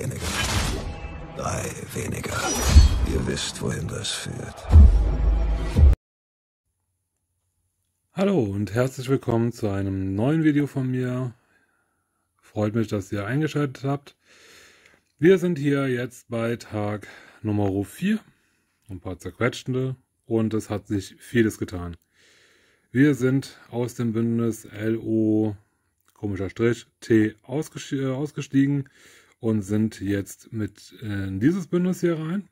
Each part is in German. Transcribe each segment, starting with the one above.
weniger. Drei weniger. Ihr wisst, wohin das führt. Hallo und herzlich willkommen zu einem neuen Video von mir. Freut mich, dass ihr eingeschaltet habt. Wir sind hier jetzt bei Tag Nummer 4. Ein paar zerquetschende. und es hat sich vieles getan. Wir sind aus dem Bündnis LO, komischer Strich, T äh, ausgestiegen und sind jetzt mit äh, in dieses Bündnis hier rein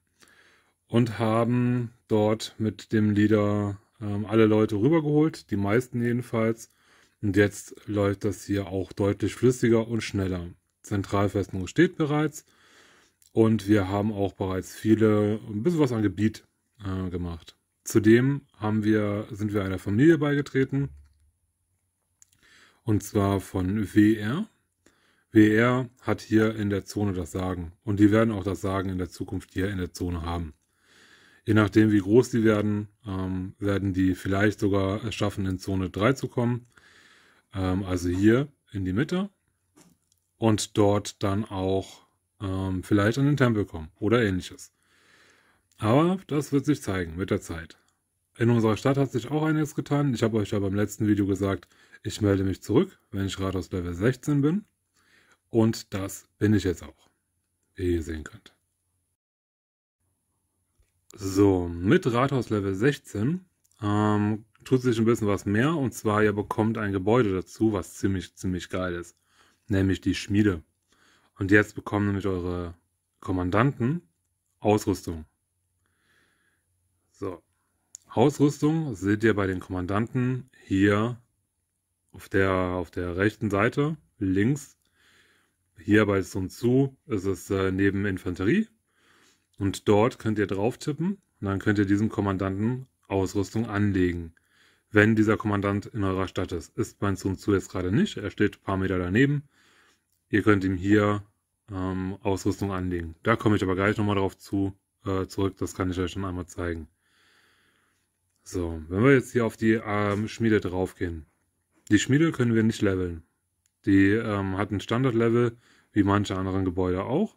und haben dort mit dem Leader ähm, alle Leute rübergeholt, die meisten jedenfalls. Und jetzt läuft das hier auch deutlich flüssiger und schneller. Zentralfestung steht bereits und wir haben auch bereits viele, ein bisschen was an Gebiet äh, gemacht. Zudem haben wir, sind wir einer Familie beigetreten und zwar von WR. WR hat hier in der Zone das Sagen und die werden auch das Sagen in der Zukunft hier in der Zone haben. Je nachdem, wie groß die werden, ähm, werden die vielleicht sogar es schaffen, in Zone 3 zu kommen. Ähm, also hier in die Mitte und dort dann auch ähm, vielleicht an den Tempel kommen oder ähnliches. Aber das wird sich zeigen mit der Zeit. In unserer Stadt hat sich auch einiges getan. Ich habe euch ja beim letzten Video gesagt, ich melde mich zurück, wenn ich Rathaus Level 16 bin. Und das bin ich jetzt auch, wie ihr sehen könnt. So, mit Rathaus Level 16 ähm, tut sich ein bisschen was mehr. Und zwar, ihr bekommt ein Gebäude dazu, was ziemlich, ziemlich geil ist. Nämlich die Schmiede. Und jetzt bekommen nämlich eure Kommandanten Ausrüstung. So, Ausrüstung seht ihr bei den Kommandanten hier auf der, auf der rechten Seite links hier bei Sun Tzu ist es äh, neben Infanterie. Und dort könnt ihr drauf tippen und dann könnt ihr diesem Kommandanten Ausrüstung anlegen. Wenn dieser Kommandant in eurer Stadt ist, ist mein Sun Tzu jetzt gerade nicht. Er steht ein paar Meter daneben. Ihr könnt ihm hier ähm, Ausrüstung anlegen. Da komme ich aber gleich nochmal drauf zu, äh, zurück. Das kann ich euch schon einmal zeigen. So, wenn wir jetzt hier auf die ähm, Schmiede draufgehen. Die Schmiede können wir nicht leveln. Die ähm, hat ein Standardlevel wie manche anderen Gebäude auch.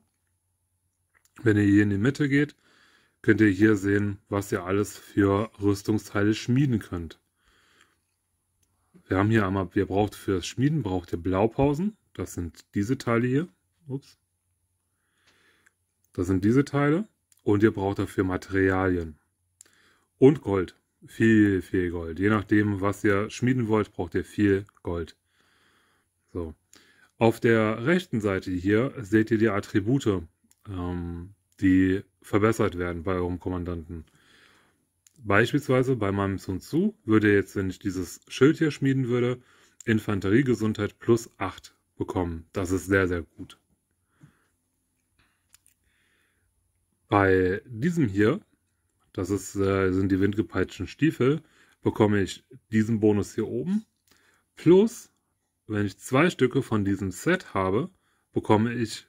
Wenn ihr hier in die Mitte geht, könnt ihr hier sehen, was ihr alles für Rüstungsteile schmieden könnt. Wir haben hier einmal, ihr braucht für das Schmieden braucht ihr Blaupausen. Das sind diese Teile hier. Ups. Das sind diese Teile. Und ihr braucht dafür Materialien. Und Gold. Viel, viel Gold. Je nachdem, was ihr schmieden wollt, braucht ihr viel Gold. So. Auf der rechten Seite hier seht ihr die Attribute, ähm, die verbessert werden bei eurem Kommandanten. Beispielsweise bei meinem Sun Tzu würde jetzt, wenn ich dieses Schild hier schmieden würde, Infanteriegesundheit plus 8 bekommen. Das ist sehr, sehr gut. Bei diesem hier, das ist, äh, sind die windgepeitschten Stiefel, bekomme ich diesen Bonus hier oben plus wenn ich zwei Stücke von diesem Set habe, bekomme ich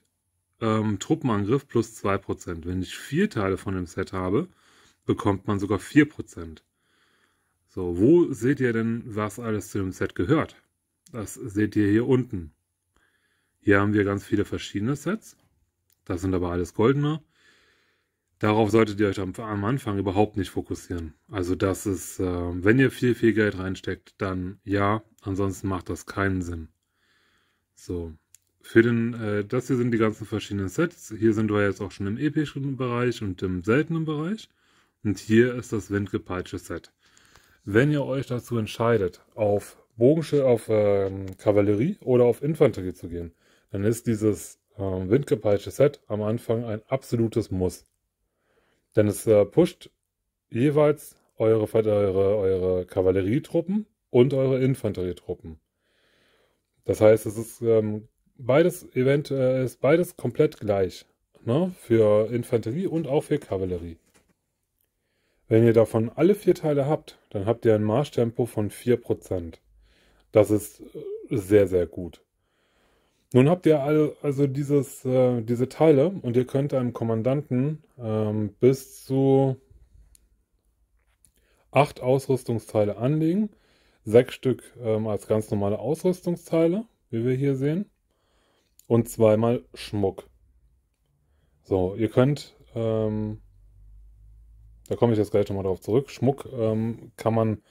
ähm, Truppenangriff plus 2%. Wenn ich vier Teile von dem Set habe, bekommt man sogar 4%. So, wo seht ihr denn, was alles zu dem Set gehört? Das seht ihr hier unten. Hier haben wir ganz viele verschiedene Sets. Das sind aber alles goldene darauf solltet ihr euch am Anfang überhaupt nicht fokussieren. Also das ist, äh, wenn ihr viel, viel Geld reinsteckt, dann ja, ansonsten macht das keinen Sinn. So, für den, äh, das hier sind die ganzen verschiedenen Sets. Hier sind wir jetzt auch schon im epischen Bereich und im seltenen Bereich. Und hier ist das windgepeitsche Set. Wenn ihr euch dazu entscheidet, auf Bogenschild, auf äh, Kavallerie oder auf Infanterie zu gehen, dann ist dieses äh, windgepeitsche Set am Anfang ein absolutes Muss. Denn es äh, pusht jeweils eure, eure, eure Kavallerietruppen und eure Infanterietruppen. Das heißt, es ist ähm, beides Event äh, ist beides komplett gleich. Ne? Für Infanterie und auch für Kavallerie. Wenn ihr davon alle vier Teile habt, dann habt ihr ein Marschtempo von 4%. Das ist äh, sehr, sehr gut. Nun habt ihr also dieses, äh, diese Teile und ihr könnt einem Kommandanten ähm, bis zu acht Ausrüstungsteile anlegen. Sechs Stück ähm, als ganz normale Ausrüstungsteile, wie wir hier sehen. Und zweimal Schmuck. So, ihr könnt, ähm, da komme ich jetzt gleich nochmal drauf zurück, Schmuck ähm, kann man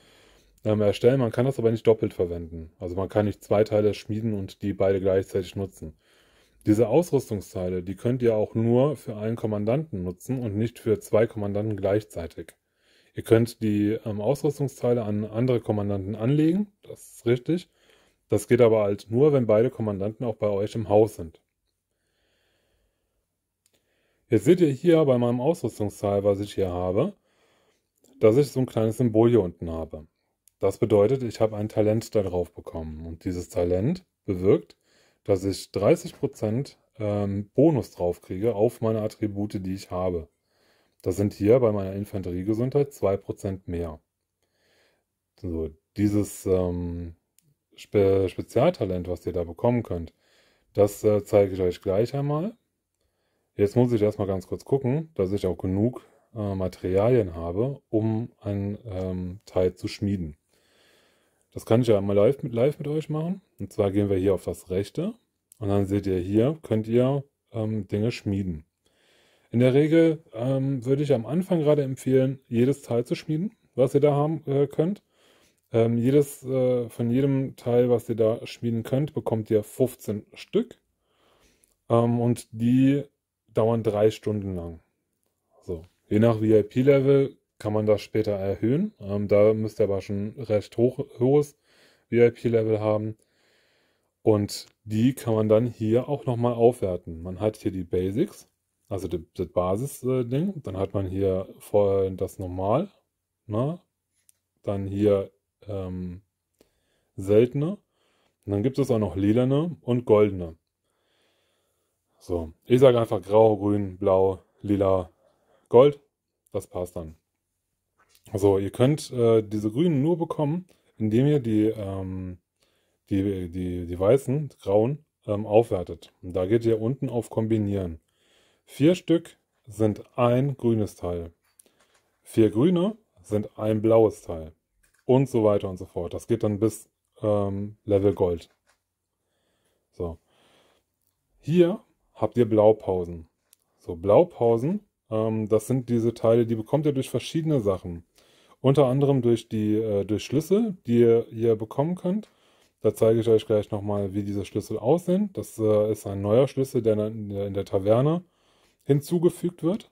ähm, erstellen. Man kann das aber nicht doppelt verwenden. Also man kann nicht zwei Teile schmieden und die beide gleichzeitig nutzen. Diese Ausrüstungsteile, die könnt ihr auch nur für einen Kommandanten nutzen und nicht für zwei Kommandanten gleichzeitig. Ihr könnt die ähm, Ausrüstungsteile an andere Kommandanten anlegen, das ist richtig. Das geht aber halt nur, wenn beide Kommandanten auch bei euch im Haus sind. Jetzt seht ihr hier bei meinem Ausrüstungsteil, was ich hier habe, dass ich so ein kleines Symbol hier unten habe. Das bedeutet, ich habe ein Talent darauf bekommen. Und dieses Talent bewirkt, dass ich 30% ähm, Bonus drauf kriege auf meine Attribute, die ich habe. Das sind hier bei meiner Infanteriegesundheit 2% mehr. So, dieses ähm, Spe Spezialtalent, was ihr da bekommen könnt, das äh, zeige ich euch gleich einmal. Jetzt muss ich erstmal ganz kurz gucken, dass ich auch genug äh, Materialien habe, um einen ähm, Teil zu schmieden. Das kann ich ja mal live mit, live mit euch machen. Und zwar gehen wir hier auf das rechte. Und dann seht ihr hier, könnt ihr ähm, Dinge schmieden. In der Regel ähm, würde ich am Anfang gerade empfehlen, jedes Teil zu schmieden, was ihr da haben äh, könnt. Ähm, jedes, äh, von jedem Teil, was ihr da schmieden könnt, bekommt ihr 15 Stück. Ähm, und die dauern drei Stunden lang. So. Je nach VIP-Level kann man das später erhöhen. Ähm, da müsst ihr aber schon recht hoch, hohes VIP-Level haben. Und die kann man dann hier auch nochmal aufwerten. Man hat hier die Basics, also die, das Basis-Ding. Dann hat man hier vorher das Normal. Na? Ne? Dann hier ähm, Seltene. Und dann gibt es auch noch Lilane und Goldene. So, ich sage einfach Grau, Grün, Blau, Lila, Gold. Das passt dann. Also ihr könnt äh, diese grünen nur bekommen, indem ihr die, ähm, die, die, die weißen, grauen, ähm, aufwertet. Und da geht ihr unten auf Kombinieren. Vier Stück sind ein grünes Teil. Vier grüne sind ein blaues Teil. Und so weiter und so fort. Das geht dann bis ähm, Level Gold. So. Hier habt ihr Blaupausen. So, Blaupausen, ähm, das sind diese Teile, die bekommt ihr durch verschiedene Sachen. Unter anderem durch die äh, durch Schlüssel, die ihr, hier bekommen könnt. Da zeige ich euch gleich nochmal, wie diese Schlüssel aussehen. Das äh, ist ein neuer Schlüssel, der in, der in der Taverne hinzugefügt wird.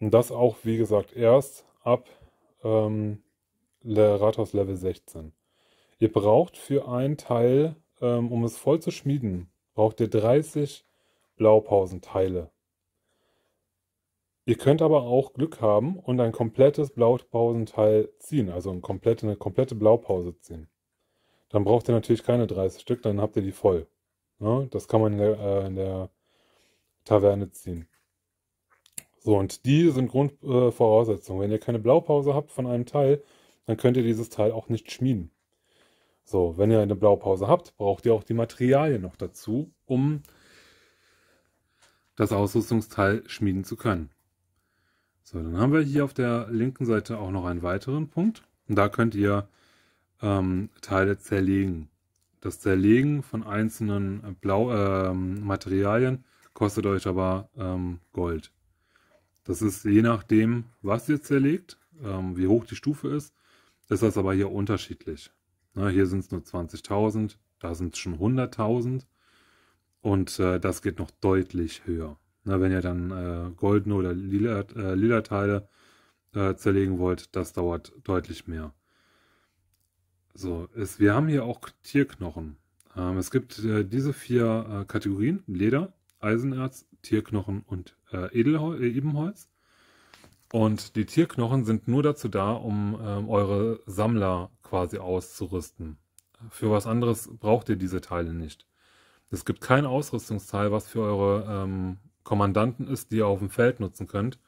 Und das auch, wie gesagt, erst ab ähm, Rathaus Level 16. Ihr braucht für einen Teil, ähm, um es voll zu schmieden, braucht ihr 30 Blaupausenteile. Ihr könnt aber auch Glück haben und ein komplettes Blaupausenteil ziehen, also eine komplette, eine komplette Blaupause ziehen. Dann braucht ihr natürlich keine 30 Stück, dann habt ihr die voll. Ja, ne? das kann man in der, äh, in der, Taverne ziehen. So, und die sind Grundvoraussetzungen. Äh, Wenn ihr keine Blaupause habt von einem Teil, dann könnt ihr dieses Teil auch nicht schmieden. So, wenn ihr eine Blaupause habt, braucht ihr auch die Materialien noch dazu, um das Ausrüstungsteil schmieden zu können. So, dann haben wir hier auf der linken Seite auch noch einen weiteren Punkt. Und da könnt ihr ähm, Teile zerlegen. Das Zerlegen von einzelnen Blau äh, Materialien kostet euch aber ähm, Gold. Das ist je nachdem, was ihr zerlegt, ähm, wie hoch die Stufe ist, ist das aber hier unterschiedlich. Na, ne, hier sind es nur 20.000, da sind es schon 100.000 und äh, das geht noch deutlich höher. Na, wenn ihr dann äh, goldene oder lila, äh, lila Teile äh, zerlegen wollt, das dauert deutlich mehr. So, es, wir haben hier auch Tierknochen. Ähm, es gibt äh, diese vier äh, Kategorien: Leder, Eisenerz, Tierknochen und äh, Ebenholz. Und die Tierknochen sind nur dazu da, um ähm, eure Sammler quasi auszurüsten. Für was anderes braucht ihr diese Teile nicht. Es gibt kein Ausrüstungsteil, was für eure ähm, Kommandanten ist, die ihr auf dem Feld nutzen könnt,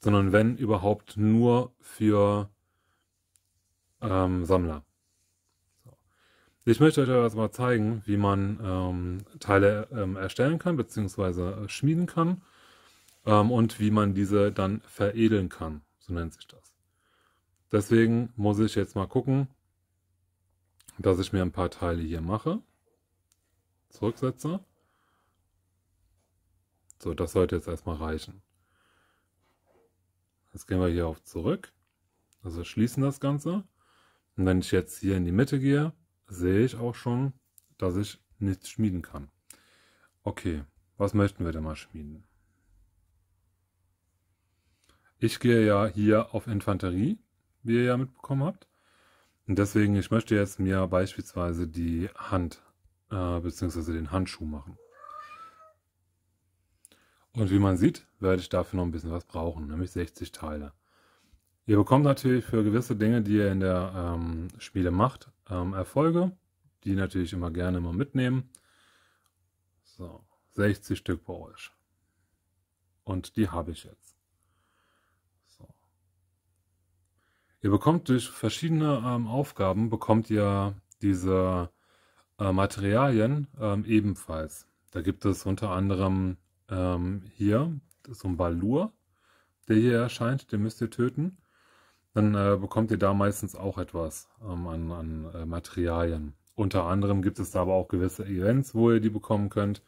sondern wenn überhaupt nur für ähm, Sammler. So. Ich möchte euch jetzt mal zeigen, wie man ähm, Teile ähm, erstellen kann bzw. Äh, schmieden kann ähm, und wie man diese dann veredeln kann. So nennt sich das. Deswegen muss ich jetzt mal gucken, dass ich mir ein paar Teile hier mache, zurücksetze so, das sollte jetzt erstmal reichen. Jetzt gehen wir hier auf zurück. Also schließen das Ganze. Und wenn ich jetzt hier in die Mitte gehe, sehe ich auch schon, dass ich nichts schmieden kann. Okay, was möchten wir denn mal schmieden? Ich gehe ja hier auf Infanterie, wie ihr ja mitbekommen habt. Und deswegen, ich möchte jetzt mir beispielsweise die Hand äh, bzw. den Handschuh machen. Und wie man sieht, werde ich dafür noch ein bisschen was brauchen, nämlich 60 Teile. Ihr bekommt natürlich für gewisse Dinge, die ihr in der ähm, Spiele macht, ähm, Erfolge, die natürlich immer gerne immer mitnehmen. So, 60 Stück bei euch. Und die habe ich jetzt. So. Ihr bekommt durch verschiedene ähm, Aufgaben, bekommt ihr diese äh, Materialien ähm, ebenfalls. Da gibt es unter anderem ähm, hier, so ein Balur, der hier erscheint, den müsst ihr töten. Dann äh, bekommt ihr da meistens auch etwas ähm, an, an äh, Materialien. Unter anderem gibt es da aber auch gewisse Events, wo ihr die bekommen könnt.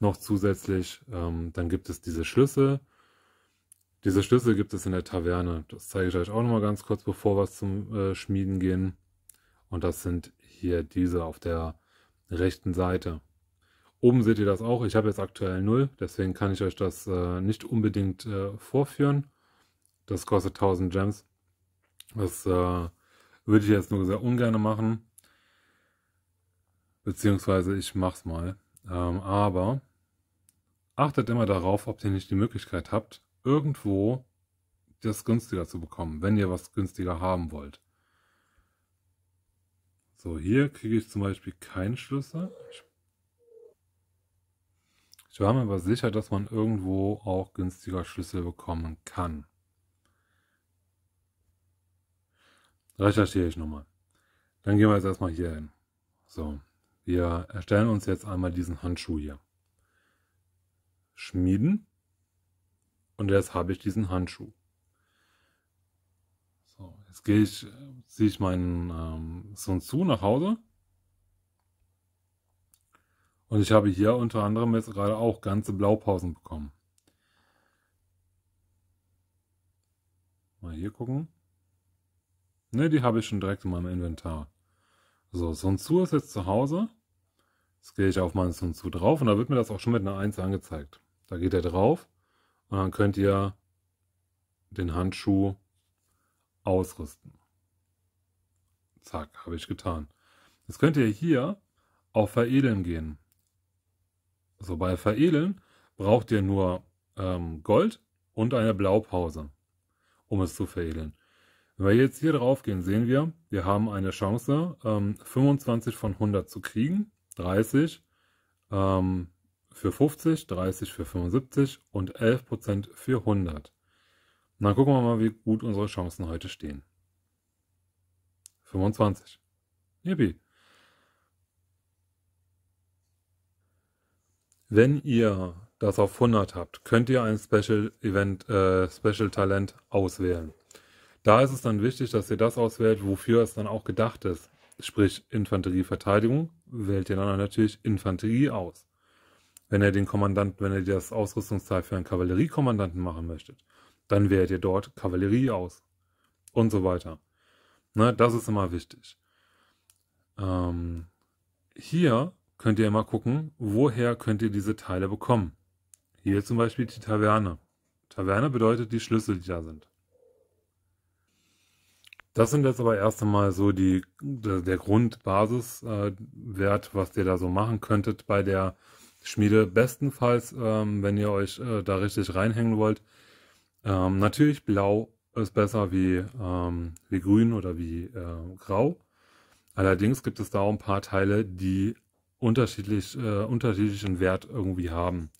Noch zusätzlich, ähm, dann gibt es diese Schlüssel. Diese Schlüssel gibt es in der Taverne. Das zeige ich euch auch nochmal ganz kurz, bevor wir zum äh, Schmieden gehen. Und das sind hier diese auf der rechten Seite. Oben seht ihr das auch. Ich habe jetzt aktuell 0, deswegen kann ich euch das äh, nicht unbedingt äh, vorführen. Das kostet 1000 Gems. Das äh, würde ich jetzt nur sehr ungern machen. Beziehungsweise ich mach's mal. Ähm, aber achtet immer darauf, ob ihr nicht die Möglichkeit habt, irgendwo das günstiger zu bekommen, wenn ihr was günstiger haben wollt. So, hier kriege ich zum Beispiel keinen Schlüssel. Ich ich war mir aber sicher, dass man irgendwo auch günstiger Schlüssel bekommen kann. Recherchiere ich nochmal. Dann gehen wir jetzt erstmal hier hin. So, wir erstellen uns jetzt einmal diesen Handschuh hier. Schmieden. Und jetzt habe ich diesen Handschuh. So, jetzt gehe ich, ziehe ich meinen ähm, Sun Tzu nach Hause und ich habe hier unter anderem jetzt gerade auch ganze Blaupausen bekommen. Mal hier gucken. Ne, die habe ich schon direkt in meinem Inventar. So, Sun Tzu ist jetzt zu Hause. Jetzt gehe ich auf meinen Sun Tzu drauf und da wird mir das auch schon mit einer 1 angezeigt. Da geht er drauf und dann könnt ihr den Handschuh ausrüsten. Zack, habe ich getan. Jetzt könnt ihr hier auf Veredeln gehen. So, bei Veredeln braucht ihr nur ähm, Gold und eine Blaupause, um es zu veredeln. Wenn wir jetzt hier drauf gehen, sehen wir, wir haben eine Chance, ähm, 25 von 100 zu kriegen, 30 ähm, für 50, 30 für 75 und 11% für 100. Und dann gucken wir mal, wie gut unsere Chancen heute stehen. 25. Yippie. Wenn ihr das auf 100 habt, könnt ihr ein Special Event, äh, Special Talent auswählen. Da ist es dann wichtig, dass ihr das auswählt, wofür es dann auch gedacht ist. Sprich Infanterieverteidigung, wählt ihr dann natürlich Infanterie aus. Wenn ihr den Kommandanten, wenn ihr das Ausrüstungsteil für einen Kavalleriekommandanten machen möchtet, dann wählt ihr dort Kavallerie aus. Und so weiter. Ne, das ist immer wichtig. Ähm, hier könnt ihr immer gucken, woher könnt ihr diese Teile bekommen. Hier zum Beispiel die Taverne. Taverne bedeutet die Schlüssel, die da sind. Das sind jetzt aber erst einmal so die, der Grundbasiswert, äh, was ihr da so machen könntet bei der Schmiede. Bestenfalls, ähm, wenn ihr euch äh, da richtig reinhängen wollt. Ähm, natürlich blau ist besser wie, ähm, wie grün oder wie äh, grau. Allerdings gibt es da auch ein paar Teile, die unterschiedlich, äh, unterschiedlichen Wert irgendwie haben.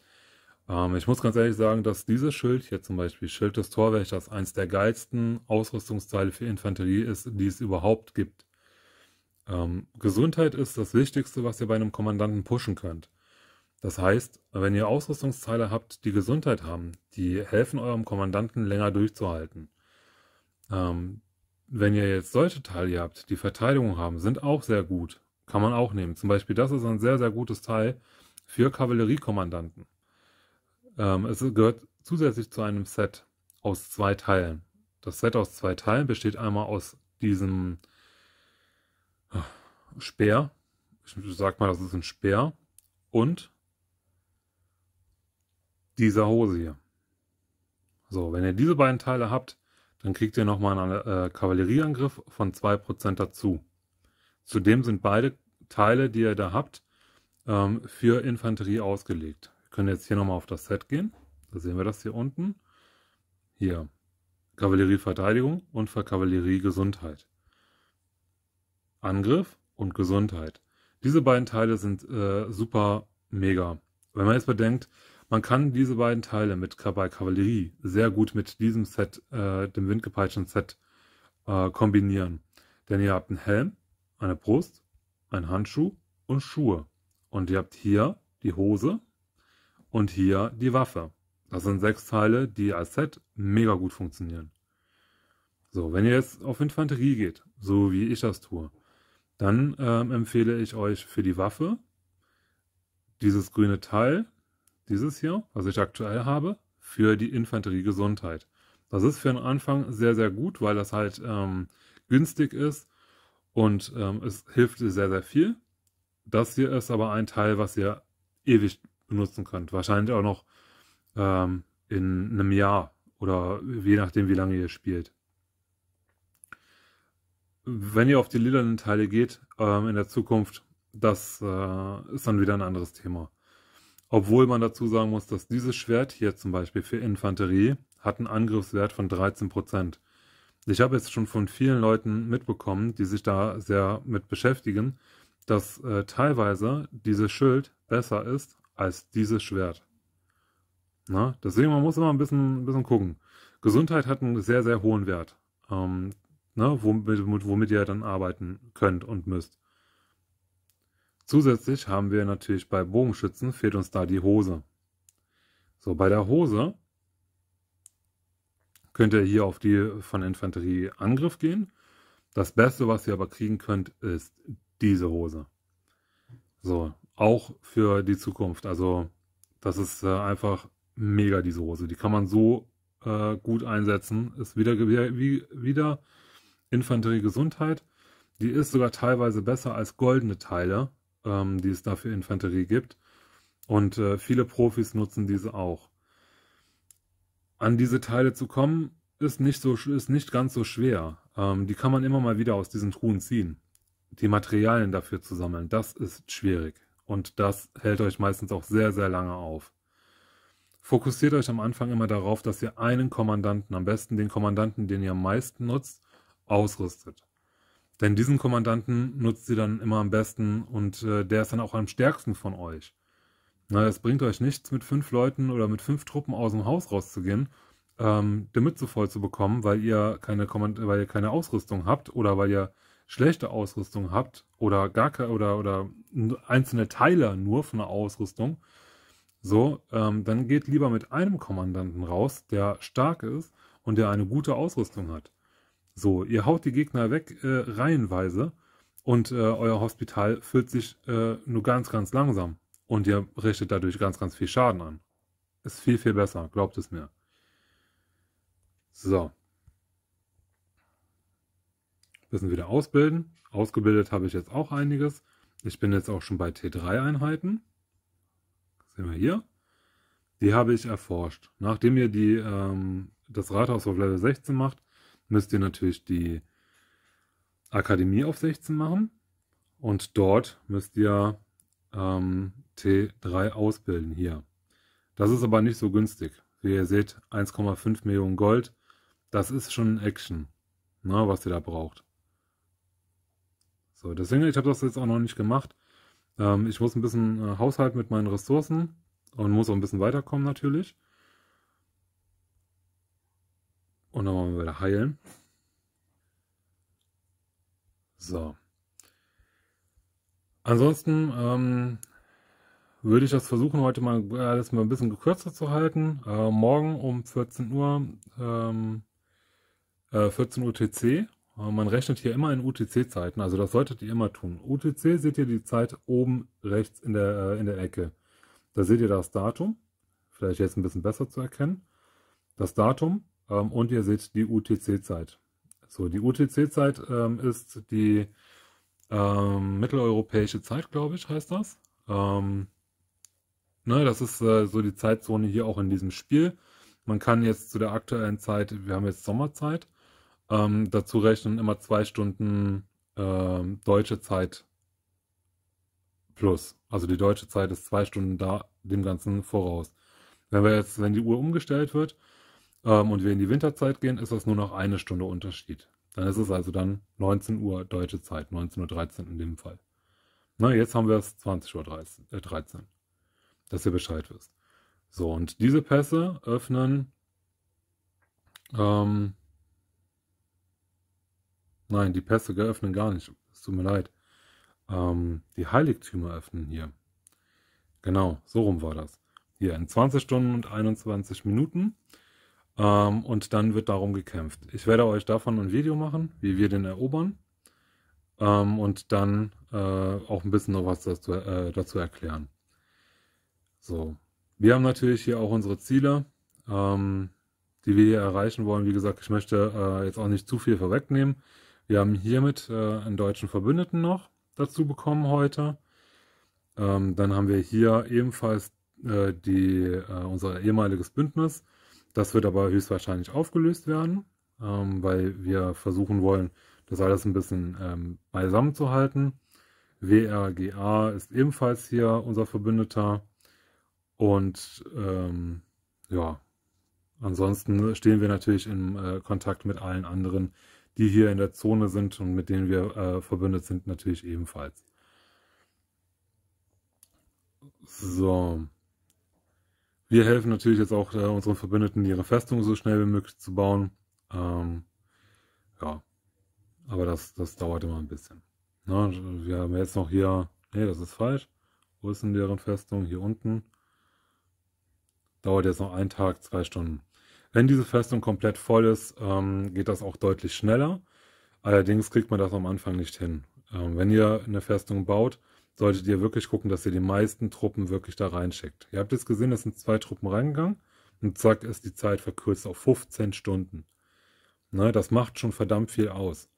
Ähm, ich muss ganz ehrlich sagen, dass dieses Schild hier zum Beispiel, Schild des Torwächters, eins der geilsten Ausrüstungsteile für Infanterie ist, die es überhaupt gibt. Ähm, Gesundheit ist das Wichtigste, was ihr bei einem Kommandanten pushen könnt. Das heißt, wenn ihr Ausrüstungsteile habt, die Gesundheit haben, die helfen eurem Kommandanten länger durchzuhalten. Ähm, wenn ihr jetzt solche Teile habt, die Verteidigung haben, sind auch sehr gut. Kann man auch nehmen. Zum Beispiel, das ist ein sehr, sehr gutes Teil für Kavalleriekommandanten. Ähm, es gehört zusätzlich zu einem Set aus zwei Teilen. Das Set aus zwei Teilen besteht einmal aus diesem äh, Speer. Ich sag mal, das ist ein Speer. Und dieser Hose hier. So, wenn ihr diese beiden Teile habt, dann kriegt ihr nochmal einen äh, Kavallerieangriff von 2% dazu. Zudem sind beide Teile, die ihr da habt, ähm, für Infanterie ausgelegt. Wir können jetzt hier nochmal auf das Set gehen. Da sehen wir das hier unten. Hier. Kavallerie Verteidigung und für Kavallerie Gesundheit. Angriff und Gesundheit. Diese beiden Teile sind äh, super mega. Wenn man jetzt bedenkt, man kann diese beiden Teile mit bei Kavallerie sehr gut mit diesem Set, äh, dem windgepeitschten Set, äh, kombinieren. Denn ihr habt einen Helm, eine Brust, ein Handschuh und Schuhe. Und ihr habt hier die Hose und hier die Waffe. Das sind sechs Teile, die als Set mega gut funktionieren. So, wenn ihr jetzt auf Infanterie geht, so wie ich das tue, dann ähm, empfehle ich euch für die Waffe dieses grüne Teil, dieses hier, was ich aktuell habe, für die Infanterie Gesundheit. Das ist für den Anfang sehr, sehr gut, weil das halt ähm, günstig ist und ähm, es hilft sehr, sehr viel. Das hier ist aber ein Teil, was ihr ewig benutzen könnt. Wahrscheinlich auch noch ähm, in einem Jahr oder je nachdem, wie lange ihr spielt. Wenn ihr auf die lilanen Teile geht ähm, in der Zukunft, das äh, ist dann wieder ein anderes Thema. Obwohl man dazu sagen muss, dass dieses Schwert hier zum Beispiel für Infanterie hat einen Angriffswert von 13%. Ich habe jetzt schon von vielen Leuten mitbekommen, die sich da sehr mit beschäftigen, dass äh, teilweise dieses Schild besser ist als dieses Schwert. Na, deswegen, man muss immer ein bisschen, ein bisschen gucken. Gesundheit hat einen sehr, sehr hohen Wert, ähm, ne, womit, womit ihr dann arbeiten könnt und müsst. Zusätzlich haben wir natürlich bei Bogenschützen fehlt uns da die Hose. So, bei der Hose könnt ihr hier auf die von Infanterie Angriff gehen. Das Beste, was ihr aber kriegen könnt, ist diese Hose. So, auch für die Zukunft. Also das ist äh, einfach mega, diese Hose. Die kann man so äh, gut einsetzen. Ist wieder, wie, wieder Infanterie Gesundheit. Die ist sogar teilweise besser als goldene Teile, ähm, die es dafür Infanterie gibt. Und äh, viele Profis nutzen diese auch an diese Teile zu kommen, ist nicht, so, ist nicht ganz so schwer. Ähm, die kann man immer mal wieder aus diesen Truhen ziehen. Die Materialien dafür zu sammeln, das ist schwierig. Und das hält euch meistens auch sehr, sehr lange auf. Fokussiert euch am Anfang immer darauf, dass ihr einen Kommandanten, am besten den Kommandanten, den ihr am meisten nutzt, ausrüstet. Denn diesen Kommandanten nutzt ihr dann immer am besten und äh, der ist dann auch am stärksten von euch. Na, es bringt euch nichts, mit fünf Leuten oder mit fünf Truppen aus dem Haus rauszugehen, ähm, die Mütze voll zu bekommen, weil ihr keine Kommand weil ihr keine Ausrüstung habt oder weil ihr schlechte Ausrüstung habt oder gar oder oder einzelne Teile nur von der Ausrüstung. So, ähm, dann geht lieber mit einem Kommandanten raus, der stark ist und der eine gute Ausrüstung hat. So, ihr haut die Gegner weg äh, reihenweise und äh, euer Hospital füllt sich äh, nur ganz, ganz langsam. Und ihr richtet dadurch ganz, ganz viel Schaden an. Ist viel, viel besser, glaubt es mir. So. Wissen wieder ausbilden. Ausgebildet habe ich jetzt auch einiges. Ich bin jetzt auch schon bei T3-Einheiten. Sehen wir hier. Die habe ich erforscht. Nachdem ihr die, ähm, das Rathaus auf Level 16 macht, müsst ihr natürlich die Akademie auf 16 machen. Und dort müsst ihr ähm, T3 ausbilden hier. Das ist aber nicht so günstig. Wie ihr seht, 1,5 Millionen Gold. Das ist schon ein Action, ne, was ihr da braucht. So, deswegen, ich habe das jetzt auch noch nicht gemacht. Ähm, ich muss ein bisschen äh, Haushalt mit meinen Ressourcen und muss auch ein bisschen weiterkommen natürlich. Und dann wollen wir wieder heilen. So. Ansonsten ähm, würde ich das versuchen, heute mal äh, alles mal ein bisschen kürzer zu halten. Äh, morgen um 14 Uhr, ähm, äh, 14 Uhr TC. Äh, man rechnet hier immer in UTC-Zeiten, also das solltet ihr immer tun. UTC seht ihr die Zeit oben rechts in der, äh, in der Ecke. Da seht ihr das Datum, vielleicht jetzt ein bisschen besser zu erkennen. Das Datum ähm, und ihr seht die UTC-Zeit. So, die UTC-Zeit ähm, ist die ähm, mitteleuropäische Zeit, glaube ich, heißt das. Ähm, ne, das ist äh, so die Zeitzone hier auch in diesem Spiel. Man kann jetzt zu der aktuellen Zeit, wir haben jetzt Sommerzeit, ähm, dazu rechnen immer zwei Stunden ähm, deutsche Zeit plus. Also die deutsche Zeit ist zwei Stunden da dem Ganzen voraus. Wenn wir jetzt, wenn die Uhr umgestellt wird ähm, und wir in die Winterzeit gehen, ist das nur noch eine Stunde Unterschied. Dann ist es also dann 19 Uhr deutsche Zeit, 19.13 Uhr in dem Fall. Na, jetzt haben wir es 20.13 Uhr, äh 13, dass ihr Bescheid wisst. So, und diese Pässe öffnen. Ähm, nein, die Pässe öffnen gar nicht. Es tut mir leid. Ähm, die Heiligtümer öffnen hier. Genau, so rum war das. Hier in 20 Stunden und 21 Minuten ähm, und dann wird darum gekämpft. Ich werde euch davon ein Video machen, wie wir den erobern. Ähm, und dann äh, auch ein bisschen noch was dazu, äh, dazu erklären. So. Wir haben natürlich hier auch unsere Ziele, ähm, die wir hier erreichen wollen. Wie gesagt, ich möchte äh, jetzt auch nicht zu viel vorwegnehmen. Wir haben hiermit äh, einen deutschen Verbündeten noch dazu bekommen heute. Ähm, dann haben wir hier ebenfalls äh, die, äh, unser ehemaliges Bündnis. Das wird aber höchstwahrscheinlich aufgelöst werden, ähm, weil wir versuchen wollen, das alles ein bisschen ähm, beisammen zu halten. WRGA ist ebenfalls hier unser Verbündeter. Und ähm, ja, ansonsten stehen wir natürlich im äh, Kontakt mit allen anderen, die hier in der Zone sind und mit denen wir äh, verbündet sind, natürlich ebenfalls. So. Wir helfen natürlich jetzt auch äh, unseren Verbündeten, ihre Festung so schnell wie möglich zu bauen. Ähm, ja, aber das, das dauert immer ein bisschen. Na, ne? wir haben jetzt noch hier, nee, das ist falsch. Wo ist denn deren Festung? Hier unten. Dauert jetzt noch einen Tag, zwei Stunden. Wenn diese Festung komplett voll ist, ähm, geht das auch deutlich schneller. Allerdings kriegt man das am Anfang nicht hin. Ähm, wenn ihr eine Festung baut, solltet ihr wirklich gucken, dass ihr die meisten Truppen wirklich da reinschickt. Ihr habt jetzt gesehen, es sind zwei Truppen reingegangen und zack ist die Zeit verkürzt auf 15 Stunden. Ne, das macht schon verdammt viel aus.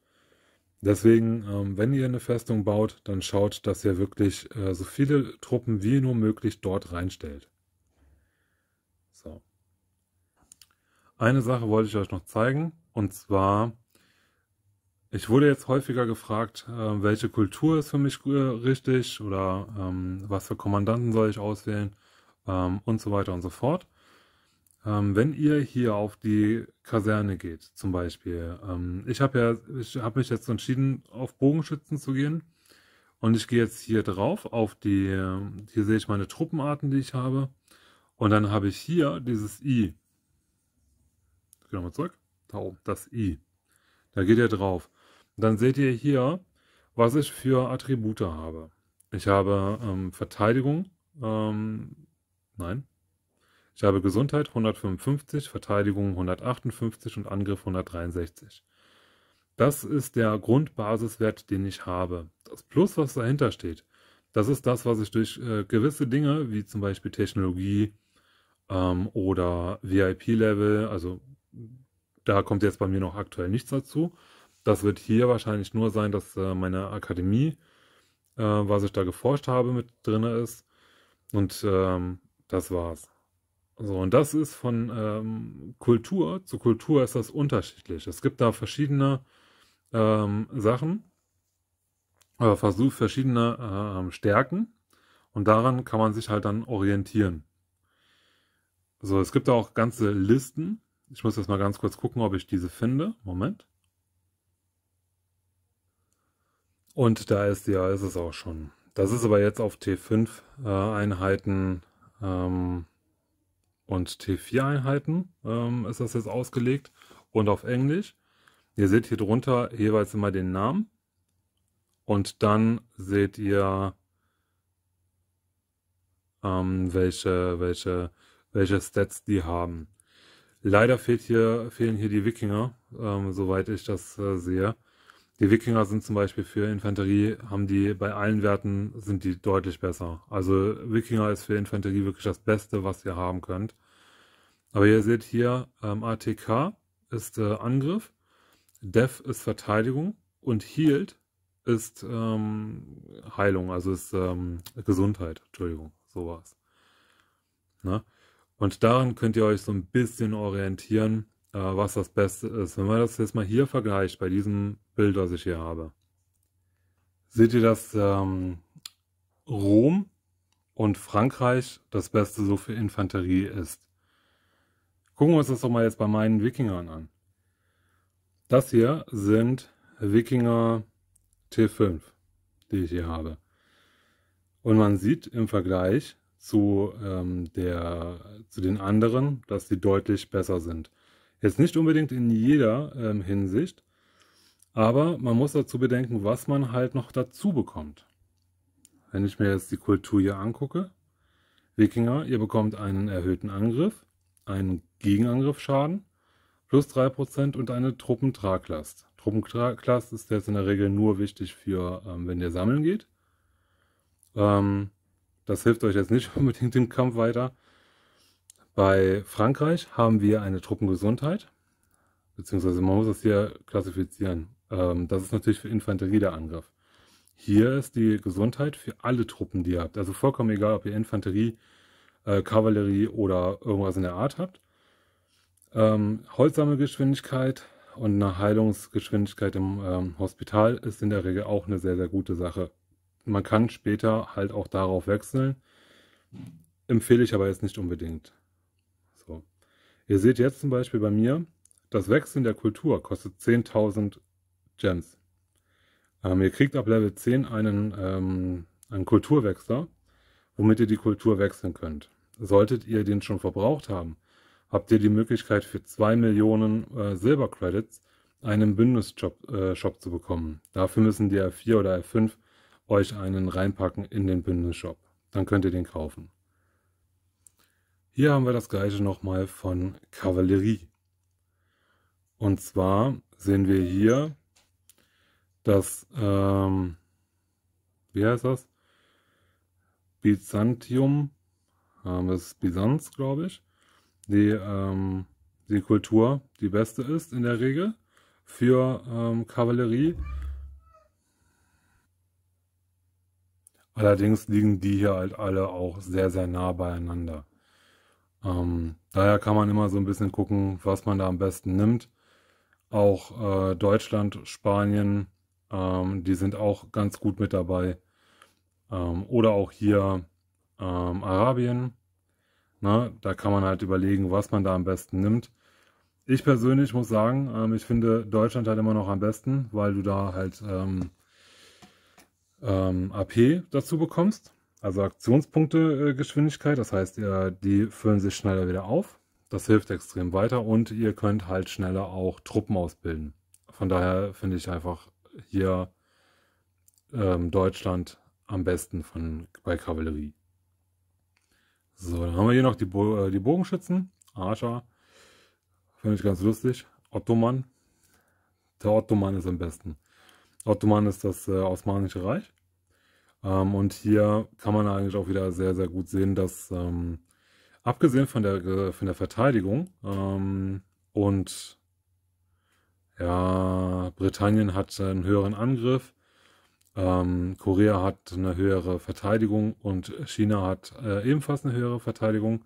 Deswegen, ähm, wenn ihr eine Festung baut, dann schaut, dass ihr wirklich äh, so viele Truppen wie nur möglich dort reinstellt. So. Eine Sache wollte ich euch noch zeigen, und zwar ich wurde jetzt häufiger gefragt, äh, welche Kultur ist für mich äh, richtig oder ähm, was für Kommandanten soll ich auswählen ähm, und so weiter und so fort. Ähm, wenn ihr hier auf die Kaserne geht, zum Beispiel, ähm, ich habe ja, ich habe mich jetzt entschieden, auf Bogenschützen zu gehen und ich gehe jetzt hier drauf auf die, hier sehe ich meine Truppenarten, die ich habe und dann habe ich hier dieses I. Ich gehe nochmal zurück, da oben, das I. Da geht ihr drauf dann seht ihr hier, was ich für Attribute habe. Ich habe ähm, Verteidigung, ähm, nein, ich habe Gesundheit 155, Verteidigung 158 und Angriff 163. Das ist der Grundbasiswert, den ich habe. Das Plus, was dahinter steht, das ist das, was ich durch äh, gewisse Dinge, wie zum Beispiel Technologie ähm, oder VIP-Level, also da kommt jetzt bei mir noch aktuell nichts dazu, das wird hier wahrscheinlich nur sein, dass äh, meine Akademie, äh, was ich da geforscht habe, mit drin ist. Und ähm, das war's. So, und das ist von ähm, Kultur zu Kultur ist das unterschiedlich. Es gibt da verschiedene ähm, Sachen, äh, Versuch, verschiedene äh, Stärken und daran kann man sich halt dann orientieren. So, es gibt da auch ganze Listen. Ich muss jetzt mal ganz kurz gucken, ob ich diese finde. Moment. Und da ist ja, ist es auch schon. Das ist aber jetzt auf T5-Einheiten äh, ähm, und T4-Einheiten ähm, ist das jetzt ausgelegt und auf Englisch. Ihr seht hier drunter jeweils immer den Namen und dann seht ihr, ähm, welche, welche, welche Stats die haben. Leider fehlt hier, fehlen hier die Wikinger, ähm, soweit ich das äh, sehe. Die Wikinger sind zum Beispiel für Infanterie, haben die bei allen Werten sind die deutlich besser. Also Wikinger ist für Infanterie wirklich das Beste, was ihr haben könnt. Aber ihr seht hier, ähm, ATK ist äh, Angriff, Def ist Verteidigung und Healed ist ähm, Heilung, also ist ähm, Gesundheit, Entschuldigung, sowas. Ne? Und daran könnt ihr euch so ein bisschen orientieren, äh, was das Beste ist. Wenn man das jetzt mal hier vergleicht, bei diesem Bild, was ich hier habe. Seht ihr, dass ähm, Rom und Frankreich das Beste so für Infanterie ist? Gucken wir uns das doch mal jetzt bei meinen Wikingern an. Das hier sind Wikinger T5, die ich hier habe. Und man sieht im Vergleich zu, ähm, der, zu den anderen, dass sie deutlich besser sind. Jetzt nicht unbedingt in jeder ähm, Hinsicht, aber man muss dazu bedenken, was man halt noch dazu bekommt. Wenn ich mir jetzt die Kultur hier angucke, Wikinger, ihr bekommt einen erhöhten Angriff, einen Gegenangriffschaden, plus 3% und eine Truppentraglast. Truppentraglast ist jetzt in der Regel nur wichtig für, ähm, wenn ihr sammeln geht. Ähm, das hilft euch jetzt nicht unbedingt im Kampf weiter. Bei Frankreich haben wir eine Truppengesundheit, beziehungsweise man muss das hier klassifizieren. Ähm, das ist natürlich für Infanterie der Angriff. Hier ist die Gesundheit für alle Truppen, die ihr habt. Also vollkommen egal, ob ihr Infanterie, äh, Kavallerie oder irgendwas in der Art habt. Ähm, Holzsammelgeschwindigkeit und eine Heilungsgeschwindigkeit im ähm, Hospital ist in der Regel auch eine sehr, sehr gute Sache. Man kann später halt auch darauf wechseln. Empfehle ich aber jetzt nicht unbedingt. So. Ihr seht jetzt zum Beispiel bei mir, das Wechseln der Kultur kostet 10.000 Gems. Ähm, ihr kriegt ab Level 10 einen, ähm, einen Kulturwechsler, womit ihr die Kultur wechseln könnt. Solltet ihr den schon verbraucht haben, habt ihr die Möglichkeit für 2 Millionen äh, Silbercredits einen Bündnisshop äh, Shop zu bekommen. Dafür müssen die F4 oder F5 euch einen reinpacken in den Bündnisshop. Dann könnt ihr den kaufen. Hier haben wir das gleiche nochmal von Kavallerie. Und zwar sehen wir hier dass, ähm, wie heißt das? Byzantium, ähm, das ist Byzanz, glaube ich, die, ähm, die Kultur die beste ist in der Regel für ähm, Kavallerie. Allerdings liegen die hier halt alle auch sehr, sehr nah beieinander. Ähm, daher kann man immer so ein bisschen gucken, was man da am besten nimmt. Auch äh, Deutschland, Spanien, ähm, die sind auch ganz gut mit dabei. Ähm, oder auch hier ähm, Arabien. Na, ne? da kann man halt überlegen, was man da am besten nimmt. Ich persönlich muss sagen, ähm, ich finde Deutschland halt immer noch am besten, weil du da halt ähm, ähm, AP dazu bekommst. Also Aktionspunkte-Geschwindigkeit, äh, das heißt, äh, die füllen sich schneller wieder auf. Das hilft extrem weiter und ihr könnt halt schneller auch Truppen ausbilden. Von daher finde ich einfach hier ähm, Deutschland am besten von, bei Kavallerie. So, dann haben wir hier noch die, Bo äh, die Bogenschützen. Archer. Finde ich ganz lustig. Ottoman. Der Ottoman ist am besten. Ottoman ist das äh, Osmanische Reich. Ähm, und hier kann man eigentlich auch wieder sehr, sehr gut sehen, dass ähm, abgesehen von der, von der Verteidigung ähm, und ja, Britannien hat einen höheren Angriff, ähm, Korea hat eine höhere Verteidigung und China hat äh, ebenfalls eine höhere Verteidigung.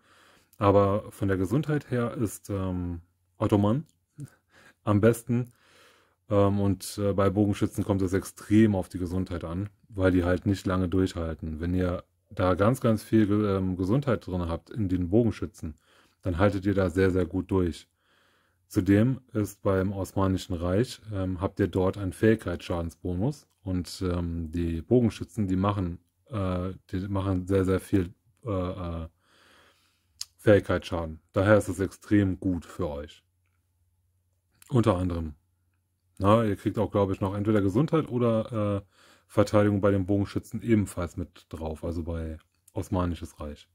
Aber von der Gesundheit her ist ähm, Ottoman am besten. Ähm, und äh, bei Bogenschützen kommt es extrem auf die Gesundheit an, weil die halt nicht lange durchhalten. Wenn ihr da ganz, ganz viel ähm, Gesundheit drin habt in den Bogenschützen, dann haltet ihr da sehr, sehr gut durch. Zudem ist beim Osmanischen Reich, ähm, habt ihr dort einen Fähigkeitsschadensbonus und ähm, die Bogenschützen, die machen, äh, die machen sehr, sehr viel äh, äh Fähigkeitsschaden. Daher ist es extrem gut für euch. Unter anderem. Na, ihr kriegt auch, glaube ich, noch entweder Gesundheit oder äh, Verteidigung bei den Bogenschützen ebenfalls mit drauf, also bei Osmanisches Reich.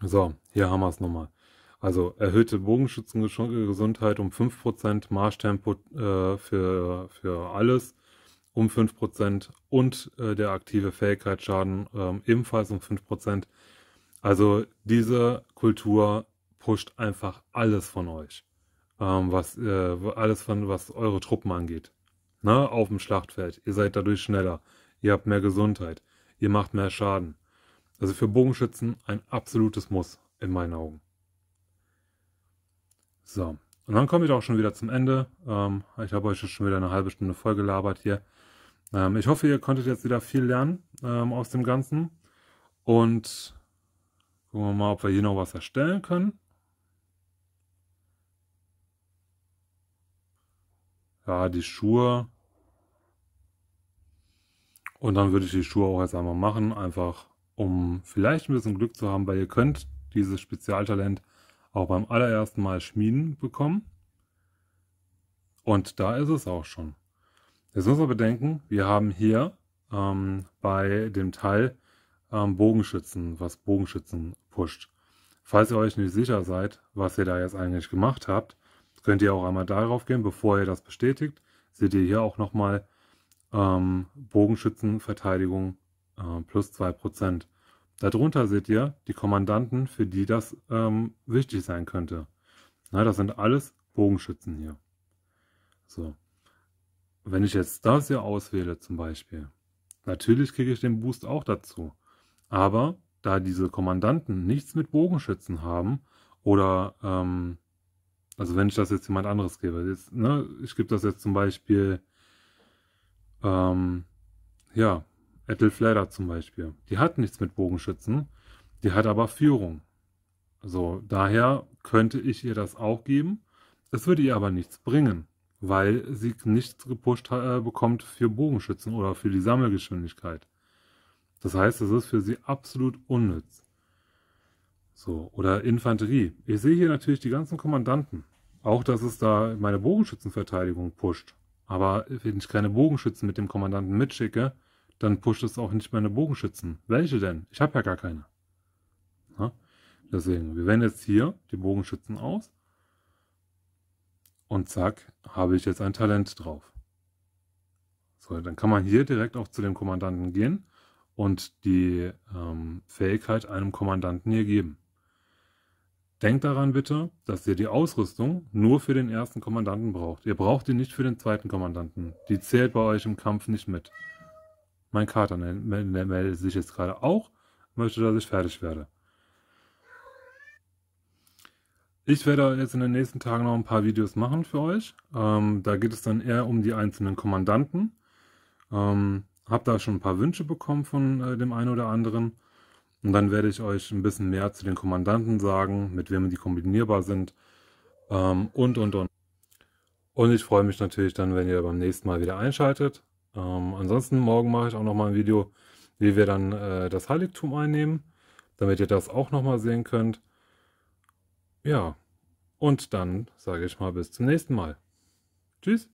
So, hier haben wir es nochmal. Also erhöhte Bogenschützengesundheit um 5%, Marschtempo äh, für, für alles um 5% und äh, der aktive Fähigkeitsschaden äh, ebenfalls um 5%. Also diese Kultur pusht einfach alles von euch, ähm, was äh, alles von was eure Truppen angeht. Na, ne, auf dem Schlachtfeld. Ihr seid dadurch schneller. Ihr habt mehr Gesundheit. Ihr macht mehr Schaden. Also für Bogenschützen ein absolutes Muss in meinen Augen. So, und dann kommen wir doch schon wieder zum Ende. Ähm, ich habe euch jetzt schon wieder eine halbe Stunde voll gelabert hier. Ähm, ich hoffe, ihr konntet jetzt wieder viel lernen ähm, aus dem Ganzen. Und gucken wir mal, ob wir hier noch was erstellen können. Ja, die Schuhe. Und dann würde ich die Schuhe auch jetzt einmal machen, einfach um vielleicht ein bisschen Glück zu haben, weil ihr könnt dieses Spezialtalent auch beim allerersten Mal schmieden bekommen. Und da ist es auch schon. Jetzt muss man bedenken, wir haben hier ähm, bei dem Teil ähm, Bogenschützen, was Bogenschützen pusht. Falls ihr euch nicht sicher seid, was ihr da jetzt eigentlich gemacht habt, könnt ihr auch einmal darauf gehen, bevor ihr das bestätigt, seht ihr hier auch nochmal ähm, Bogenschützenverteidigung äh, plus 2%. Darunter seht ihr die Kommandanten, für die das ähm, wichtig sein könnte. Na, das sind alles Bogenschützen hier. So. Wenn ich jetzt das hier auswähle zum Beispiel, natürlich kriege ich den Boost auch dazu. Aber da diese Kommandanten nichts mit Bogenschützen haben oder, ähm, also wenn ich das jetzt jemand anderes gebe, jetzt, ne, ich gebe das jetzt zum Beispiel, ähm, ja, Ethel Fledder zum Beispiel. Die hat nichts mit Bogenschützen, die hat aber Führung. So, daher könnte ich ihr das auch geben. Es würde ihr aber nichts bringen, weil sie nichts gepusht äh, bekommt für Bogenschützen oder für die Sammelgeschwindigkeit. Das heißt, es ist für sie absolut unnütz. So, oder Infanterie. Ich sehe hier natürlich die ganzen Kommandanten. Auch, dass es da meine Bogenschützenverteidigung pusht. Aber wenn ich keine Bogenschützen mit dem Kommandanten mitschicke, dann pusht es auch nicht meine Bogenschützen. Welche denn? Ich habe ja gar keine. Ja? Deswegen, wir wählen jetzt hier die Bogenschützen aus. Und zack, habe ich jetzt ein Talent drauf. So, dann kann man hier direkt auch zu dem Kommandanten gehen und die ähm, Fähigkeit einem Kommandanten hier geben. Denkt daran bitte, dass ihr die Ausrüstung nur für den ersten Kommandanten braucht. Ihr braucht die nicht für den zweiten Kommandanten. Die zählt bei euch im Kampf nicht mit. Mein Kater meldet sich jetzt gerade auch, möchte, dass ich fertig werde. Ich werde jetzt in den nächsten Tagen noch ein paar Videos machen für euch. Ähm, da geht es dann eher um die einzelnen Kommandanten. Ähm, hab da schon ein paar Wünsche bekommen von äh, dem einen oder anderen. Und dann werde ich euch ein bisschen mehr zu den Kommandanten sagen, mit wem die kombinierbar sind ähm, und, und, und. Und ich freue mich natürlich dann, wenn ihr beim nächsten Mal wieder einschaltet. Ähm, ansonsten morgen mache ich auch nochmal ein Video, wie wir dann äh, das Heiligtum einnehmen, damit ihr das auch nochmal sehen könnt. Ja, und dann sage ich mal bis zum nächsten Mal. Tschüss.